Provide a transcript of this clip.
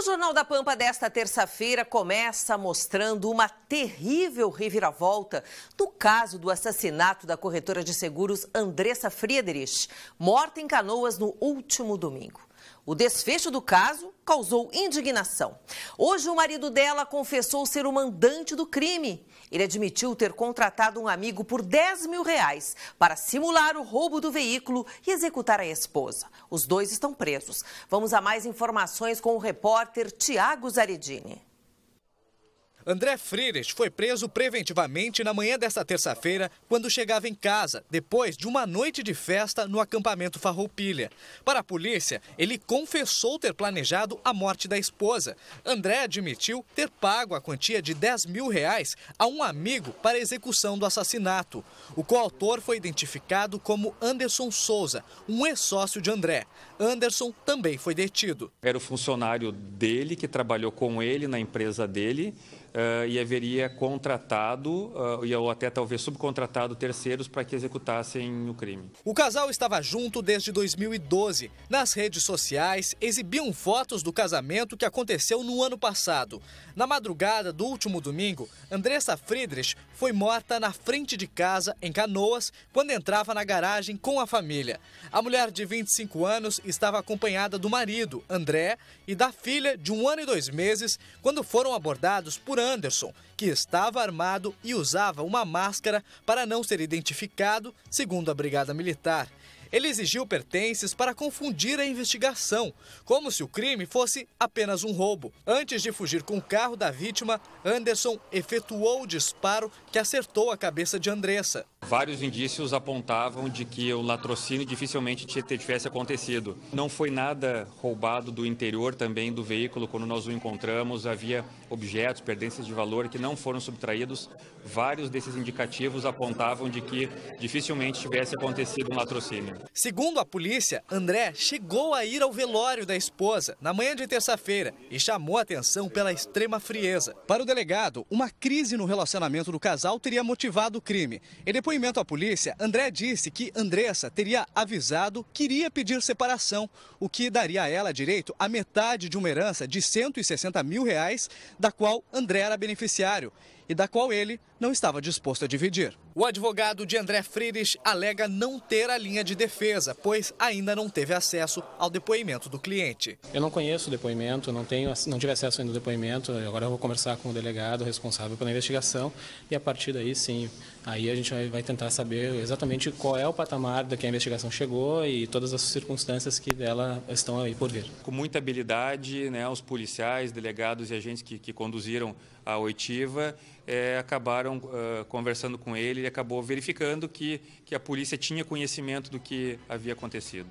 O Jornal da Pampa desta terça-feira começa mostrando uma terrível reviravolta no caso do assassinato da corretora de seguros Andressa Friedrich, morta em Canoas no último domingo. O desfecho do caso causou indignação. Hoje, o marido dela confessou ser o mandante do crime ele admitiu ter contratado um amigo por 10 mil reais para simular o roubo do veículo e executar a esposa. Os dois estão presos. Vamos a mais informações com o repórter Tiago Zaredini. André Freires foi preso preventivamente na manhã desta terça-feira, quando chegava em casa, depois de uma noite de festa no acampamento Farroupilha. Para a polícia, ele confessou ter planejado a morte da esposa. André admitiu ter pago a quantia de 10 mil reais a um amigo para a execução do assassinato. O coautor foi identificado como Anderson Souza, um ex-sócio de André. Anderson também foi detido. Era o funcionário dele que trabalhou com ele na empresa dele uh, e haveria contratado uh, ou até talvez subcontratado terceiros para que executassem o crime. O casal estava junto desde 2012. Nas redes sociais exibiam fotos do casamento que aconteceu no ano passado. Na madrugada do último domingo, Andressa Friedrich foi morta na frente de casa em Canoas quando entrava na garagem com a família. A mulher de 25 anos estava acompanhada do marido, André, e da filha de um ano e dois meses quando foram abordados por Anderson, que estava armado e usava uma máscara para não ser identificado, segundo a Brigada Militar. Ele exigiu pertences para confundir a investigação, como se o crime fosse apenas um roubo. Antes de fugir com o carro da vítima, Anderson efetuou o disparo que acertou a cabeça de Andressa vários indícios apontavam de que o latrocínio dificilmente tivesse acontecido. Não foi nada roubado do interior também do veículo quando nós o encontramos. Havia objetos, perdências de valor que não foram subtraídos. Vários desses indicativos apontavam de que dificilmente tivesse acontecido um latrocínio. Segundo a polícia, André chegou a ir ao velório da esposa na manhã de terça-feira e chamou a atenção pela extrema frieza. Para o delegado, uma crise no relacionamento do casal teria motivado o crime. E depois depoimento à polícia, André disse que Andressa teria avisado que iria pedir separação, o que daria a ela direito à metade de uma herança de 160 mil reais, da qual André era beneficiário e da qual ele não estava disposto a dividir. O advogado de André Freires alega não ter a linha de defesa, pois ainda não teve acesso ao depoimento do cliente. Eu não conheço o depoimento, não, tenho, não tive acesso ainda ao depoimento. Agora eu vou conversar com o delegado responsável pela investigação e a partir daí sim, aí a gente vai tentar saber exatamente qual é o patamar da que a investigação chegou e todas as circunstâncias que dela estão aí por vir. Com muita habilidade, né, os policiais, delegados e agentes que, que conduziram a oitiva é, acabaram uh, conversando com ele e acabou verificando que, que a polícia tinha conhecimento do que havia acontecido.